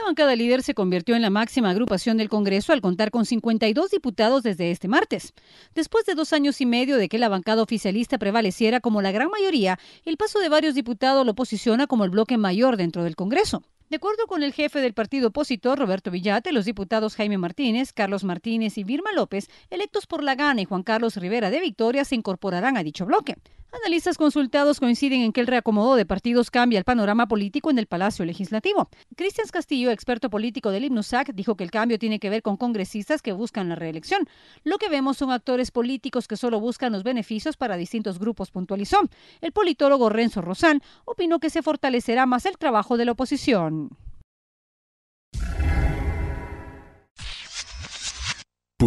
La bancada líder se convirtió en la máxima agrupación del Congreso al contar con 52 diputados desde este martes. Después de dos años y medio de que la bancada oficialista prevaleciera como la gran mayoría, el paso de varios diputados lo posiciona como el bloque mayor dentro del Congreso. De acuerdo con el jefe del partido opositor, Roberto Villate, los diputados Jaime Martínez, Carlos Martínez y Virma López, electos por La Gana y Juan Carlos Rivera de Victoria, se incorporarán a dicho bloque. Analistas consultados coinciden en que el reacomodo de partidos cambia el panorama político en el Palacio Legislativo. Cristian Castillo, experto político del IMNUSAC, dijo que el cambio tiene que ver con congresistas que buscan la reelección. Lo que vemos son actores políticos que solo buscan los beneficios para distintos grupos, puntualizó. El politólogo Renzo Rosán opinó que se fortalecerá más el trabajo de la oposición.